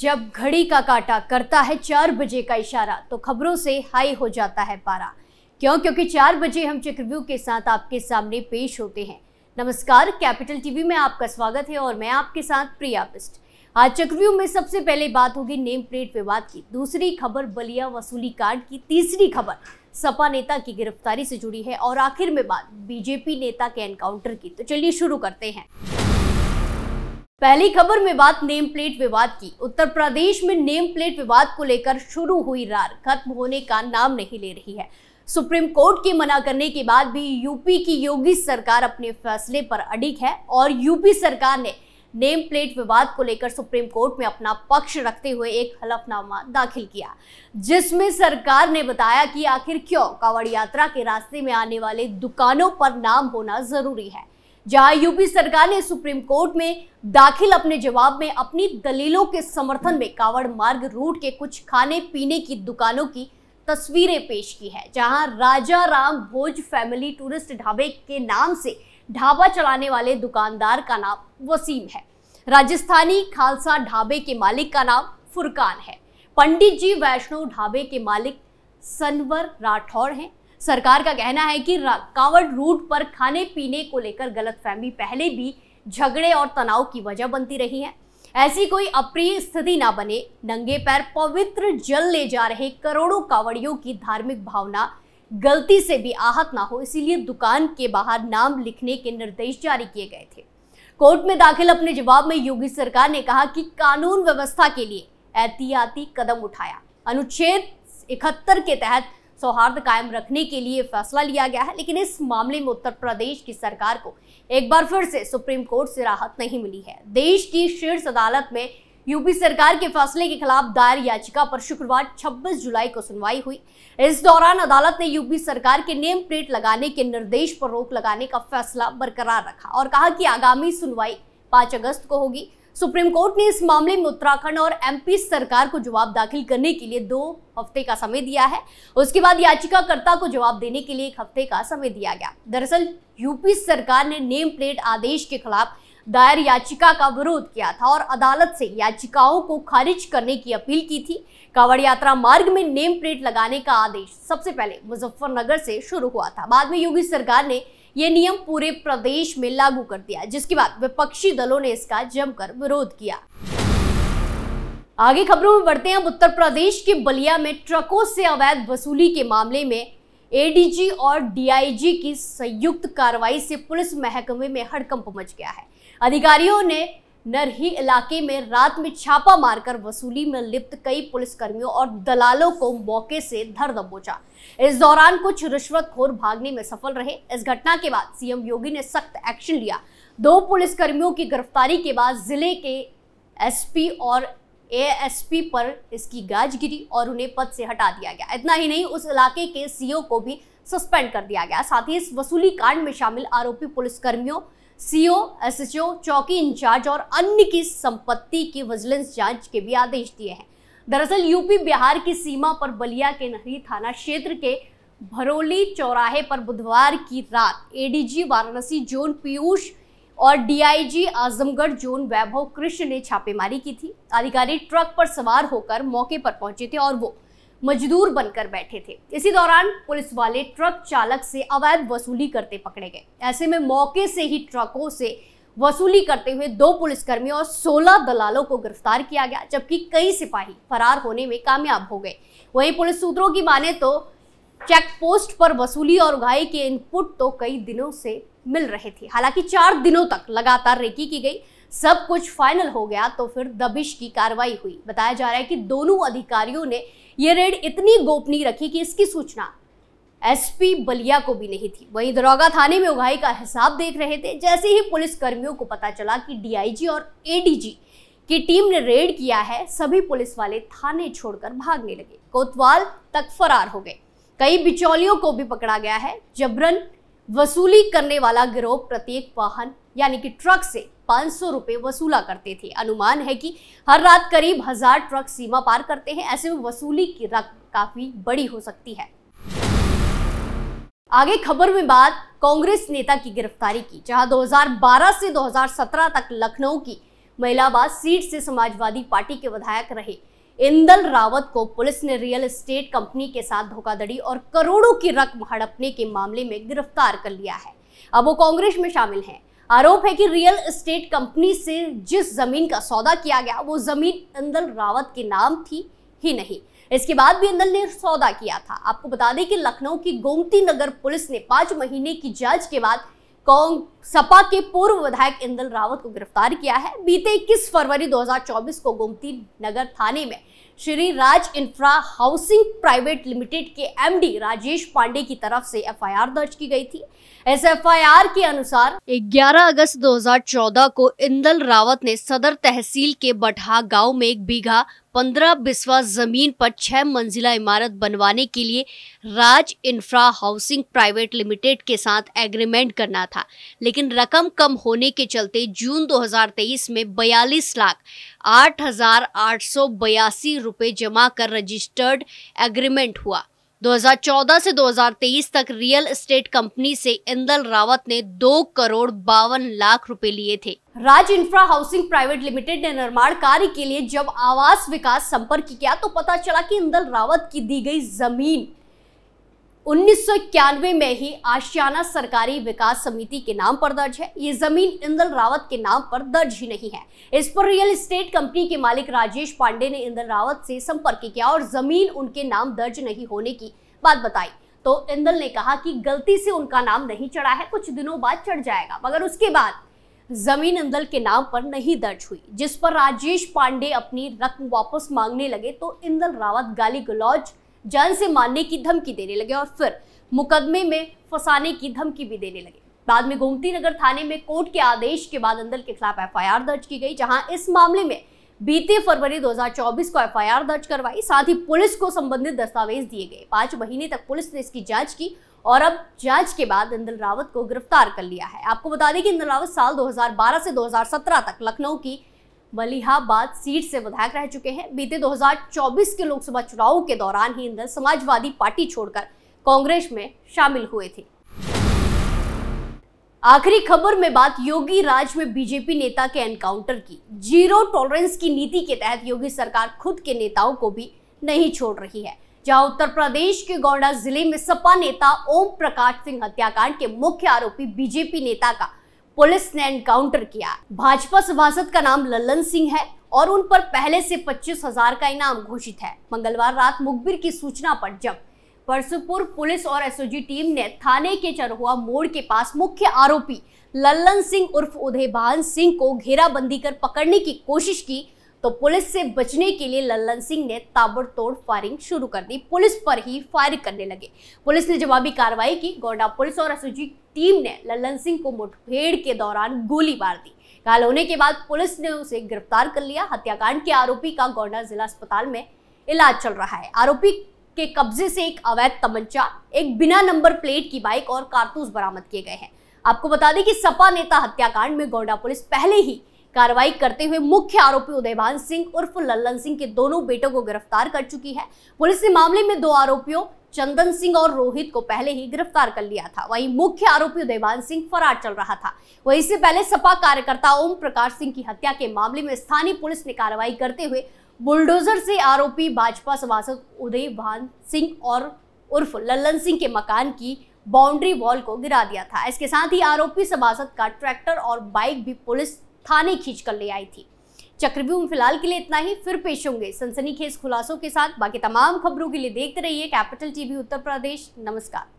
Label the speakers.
Speaker 1: जब घड़ी का काटा करता है चार बजे का इशारा तो खबरों से हाई हो जाता है पारा क्यों क्योंकि चार बजे हम चक्रव्यू के साथ आपके सामने पेश होते हैं नमस्कार कैपिटल टीवी में आपका स्वागत है और मैं आपके साथ प्रिया बिस्ट आज चक्रव्यू में सबसे पहले बात होगी नेम प्लेट विवाद की दूसरी खबर बलिया वसूली कांड की तीसरी खबर सपा नेता की गिरफ्तारी से जुड़ी है और आखिर में बात बीजेपी नेता के एनकाउंटर की तो चलिए शुरू करते हैं पहली खबर में बात नेम प्लेट विवाद की उत्तर प्रदेश में नेम प्लेट विवाद को लेकर शुरू हुई रार खत्म होने का नाम नहीं ले रही है सुप्रीम कोर्ट के मना करने के बाद भी यूपी की योगी सरकार अपने फैसले पर अडिग है और यूपी सरकार ने नेम प्लेट विवाद को लेकर सुप्रीम कोर्ट में अपना पक्ष रखते हुए एक हलफनामा दाखिल किया जिसमें सरकार ने बताया कि आखिर क्यों कावड़ यात्रा के रास्ते में आने वाले दुकानों पर नाम होना जरूरी है जहां यूपी सरकार ने सुप्रीम कोर्ट में दाखिल अपने जवाब में अपनी दलीलों के समर्थन में कावड़ मार्ग रूट के कुछ खाने पीने की दुकानों की तस्वीरें पेश की है जहां राजा राम भोज फैमिली टूरिस्ट ढाबे के नाम से ढाबा चलाने वाले दुकानदार का नाम वसीम है राजस्थानी खालसा ढाबे के मालिक का नाम फुरकान है पंडित जी वैष्णव ढाबे के मालिक सनवर राठौर हैं सरकार का कहना है कि कांवड़ रूट पर खाने पीने को लेकर गलतफहमी पहले भी झगड़े और तनाव की वजह बनती रही है ऐसी कोई अप्रिय स्थिति ना बने नंगे पैर पवित्र जल ले जा रहे करोड़ों कावड़ियों की धार्मिक भावना गलती से भी आहत ना हो इसीलिए दुकान के बाहर नाम लिखने के निर्देश जारी किए गए थे कोर्ट में दाखिल अपने जवाब में योगी सरकार ने कहा कि कानून व्यवस्था के लिए एहतियाती कदम उठाया अनुच्छेद इकहत्तर के तहत सौहार्द कायम रखने के लिए फैसला लिया गया है लेकिन इस मामले में उत्तर प्रदेश की सरकार को एक बार फिर से सुप्रीम कोर्ट से राहत नहीं मिली है देश की शीर्ष अदालत में यूपी सरकार के फैसले के खिलाफ दायर याचिका पर शुक्रवार 26 जुलाई को सुनवाई हुई इस दौरान अदालत ने यूपी सरकार के नेम प्लेट लगाने के निर्देश पर रोक लगाने का फैसला बरकरार रखा और कहा कि आगामी सुनवाई 5 अगस्त को होगी सुप्रीम कोर्ट ने इस मामले में उत्तराखंड और एमपी सरकार को जवाब दाखिल करने के लिए दो हफ्ते का समय दिया है उसके बाद याचिकाकर्ता को जवाब देने के लिए एक हफ्ते का समय दिया गया दरअसल यूपी सरकार ने नेम प्लेट आदेश के खिलाफ दायर याचिका का विरोध किया था और अदालत से याचिकाओं को खारिज करने की अपील की थी कावड़ यात्रा मार्ग में नेम प्लेट लगाने का आदेश सबसे पहले मुजफ्फरनगर से शुरू हुआ था बाद में योगी सरकार ने ये नियम पूरे प्रदेश में लागू कर दिया जिसके बाद विपक्षी दलों ने इसका जमकर विरोध किया आगे खबरों में बढ़ते हैं उत्तर प्रदेश के बलिया में ट्रकों से अवैध वसूली के मामले में एडीजी और डीआईजी की संयुक्त कार्रवाई से पुलिस महकमे में हड़कंप मच गया है अधिकारियों ने नरही इलाके में रात में छापा मारकर वसूली में लिप्त कई पुलिसकर्मियों और दलालों को मौके से धर दबोचा इस दौरान कुछ रिश्वतखोर भागने में सफल रहे इस घटना के बाद सीएम योगी ने सख्त एक्शन लिया दो पुलिसकर्मियों की गिरफ्तारी के बाद जिले के एसपी और एएसपी पर इसकी गाज गिरी और उन्हें पद से हटा दिया गया इतना ही नहीं उस इलाके के सीओ को भी सस्पेंड कर दिया गया साथ ही इस वसूली कांड में शामिल आरोपी पुलिसकर्मियों सीओ एसएचओ चौकी इंचार्ज और अन्य की संपत्ति की विजिलेंस जांच के भी आदेश दिए हैं दरअसल यूपी बिहार की सीमा पर बलिया के नहरी थाना क्षेत्र के भरोली चौराहे पर बुधवार की रात एडीजी वाराणसी जोन पीयूष और डीआईजी आजमगढ़ जोन वैभव कृष्ण ने छापेमारी की थी अधिकारी ट्रक पर सवार होकर मौके पर पहुंचे थे और वो मजदूर बनकर बैठे थे इसी दौरान पुलिस वाले ट्रक चालक से अवैध वसूली करते पकड़े गए ऐसे में मौके से ही ट्रकों से वसूली करते हुए दो पुलिसकर्मी और 16 दलालों को गिरफ्तार किया गया जबकि कई सिपाही फरार होने में कामयाब हो गए वहीं पुलिस सूत्रों की माने तो चेक पोस्ट पर वसूली और उगाई के इनपुट तो कई दिनों से मिल रहे थे हालांकि चार दिनों तक लगातार रेकी की गई सब कुछ फाइनल हो गया तो फिर दबिश की कार्रवाई हुई बताया जा रहा है कि दोनों अधिकारियों ने ये रेड इतनी गोपनीय रखी कि इसकी सूचना एसपी बलिया को भी नहीं थी वहीं दरोगा थाने में उगाही का हिसाब देख रहे थे जैसे ही पुलिस कर्मियों को पता चला कि डीआईजी और एडीजी की टीम ने रेड किया है सभी पुलिस वाले थाने छोड़कर भागने लगे कोतवाल तक फरार हो गए कई बिचौलियों को भी पकड़ा गया है जबरन वसूली करने वाला गिरोह प्रत्येक वाहन यानी कि ट्रक से 500 रुपए वसूला करते थे अनुमान है कि हर रात करीब हजार ट्रक सीमा पार करते हैं ऐसे में वसूली की रकम काफी बड़ी हो सकती है आगे खबर में बात कांग्रेस नेता की गिरफ्तारी की जहां 2012 से 2017 तक लखनऊ की महिलाबाद सीट से समाजवादी पार्टी के विधायक रहे इंदल रावत को पुलिस ने रियल एस्टेट कंपनी के साथ धोखाधड़ी और करोड़ों की रकम हड़पने के मामले में गिरफ्तार कर लिया है अब वो कांग्रेस में शामिल हैं आरोप है कि रियल एस्टेट कंपनी से जिस जमीन का सौदा किया गया वो जमीन इंदल रावत के नाम थी ही नहीं इसके बाद भी इंदल ने सौदा किया था आपको बता दें कि लखनऊ की गोमती नगर पुलिस ने पांच महीने की जांच के बाद कौन सपा के पूर्व विधायक इंदल रावत को गिरफ्तार किया है बीते 21 फरवरी 2024 को गोमती नगर थाने में Shri Raj infra housing private limited के एमडी राजेश पांडे की तरफ से एफआईआर दर्ज की गई थी इस एफआईआर के अनुसार 11 अगस्त 2014 को इंदल रावत ने सदर तहसील के बटहा गांव में एक बीघा पंद्रह बिस्वा जमीन पर छह मंजिला इमारत बनवाने के लिए Raj infra housing private limited के साथ एग्रीमेंट करना था लेकिन लेकिन रकम कम होने के चलते जून 2023 में 42 लाख आठ हजार आठ सौ बयासी रुपये जमा कर रजिस्टर्ड एग्रीमेंट हुआ 2014 से 2023 तक रियल एस्टेट कंपनी से इंदल रावत ने दो करोड़ बावन लाख रुपए लिए थे Raj infra housing private limited ने निर्माण कार्य के लिए जब आवास विकास संपर्क किया तो पता चला कि इंदल रावत की दी गई जमीन उन्नीस में ही आशियाना सरकारी विकास समिति के नाम पर दर्ज है ये जमीन इंदल रावत के नाम पर दर्ज ही नहीं है इस पर रियल एस्टेट कंपनी के मालिक राजेश पांडे ने इंदल रावत से संपर्क किया और जमीन उनके नाम दर्ज नहीं होने की बात बताई तो इंदल ने कहा कि गलती से उनका नाम नहीं चढ़ा है कुछ दिनों बाद चढ़ जाएगा मगर उसके बाद जमीन इंदल के नाम पर नहीं दर्ज हुई जिस पर राजेश पांडे अपनी रकम वापस मांगने लगे तो इंदल रावत गाली गलौज जान से मारने की धमकी देने लगे और फिर मुकदमे में फंसाने की धमकी भी देने लगे बाद में गोमती नगर थाने में कोर्ट के आदेश के बाद अंदर के खिलाफ एफआईआर दर्ज की गई जहां इस मामले में बीते फरवरी 2024 को एफआईआर दर्ज करवाई साथ ही पुलिस को संबंधित दस्तावेज दिए गए पांच महीने तक पुलिस ने इसकी जांच की और अब जांच के बाद इंदल रावत को गिरफ्तार कर लिया है आपको बता दें कि इंदल रावत साल 2012 से 2017 तक लखनऊ की मलिहाबाद सीट से विधायक रह चुके हैं बीते 2024 के लोकसभा चुनाव के दौरान ही इंदर समाजवादी पार्टी छोड़कर कांग्रेस में शामिल हुए थे आखिरी खबर में बात योगी राज में बीजेपी नेता के एनकाउंटर की जीरो टॉलरेंस की नीति के तहत योगी सरकार खुद के नेताओं को भी नहीं छोड़ रही है जहां उत्तर प्रदेश के गोंडा जिले में सपा नेता ओम प्रकाश सिंह हत्याकांड के मुख्य आरोपी बीजेपी नेता का पुलिस ने एनकाउंटर किया भाजपा सभासद का नाम ललन सिंह है और उन पर पहले से पच्चीस हजार का इनाम घोषित है मंगलवार रात मुखबिर की सूचना पर जब परसुपुर पुलिस और एसओजी टीम ने थाने के चरहुआ मोड़ के पास मुख्य आरोपी लल्लन सिंह उर्फ उदयभान सिंह को घेराबंदी कर पकड़ने की कोशिश की तो पुलिस से बचने के लिए लल्लन सिंह ने ताबड़तोड़ फायरिंग शुरू कर दी पुलिस पर ही फायर करने लगे पुलिस ने जवाबी कार्रवाई की गोंडा पुलिस और एसओजी टीम ने लल्लन सिंह को मुठभेड़ के दौरान गोली मार दी घायल होने के बाद पुलिस ने उसे गिरफ्तार कर लिया हत्याकांड के आरोपी का गोंडा जिला अस्पताल में इलाज चल रहा है आरोपी के कब्जे से एक अवैध तमंचा एक बिना नंबर प्लेट की बाइक और कारतूस बरामद किए गए हैं आपको बता दें कि सपा नेता हत्याकांड में गोंडा पुलिस पहले ही कार्रवाई करते हुए मुख्य आरोपी उदयभान सिंह उर्फ लल्लन सिंह के दोनों बेटों को गिरफ्तार कर चुकी है पुलिस ने मामले में दो आरोपियों चंदन सिंह और रोहित को पहले ही गिरफ्तार कर लिया था वहीं मुख्य आरोपी उदयवान सिंह फरार चल रहा था वहीं इससे पहले सपा कार्यकर्ता ओम प्रकाश सिंह की हत्या के मामले में स्थानीय पुलिस ने कार्रवाई करते हुए बुलडोजर से आरोपी भाजपा सभासद उदयवान सिंह और उर्फ लल्लन सिंह के मकान की बाउंड्री वॉल को गिरा दिया था इसके साथ ही आरोपी सभासद का ट्रैक्टर और बाइक भी पुलिस थाने खींच कर ले आई थी चक्रव्यूह में फिलहाल के लिए इतना ही फिर पेश होंगे सनसनीखेज खुलासों के साथ बाकी तमाम खबरों के लिए देखते रहिए कैपिटल टीवी उत्तर प्रदेश नमस्कार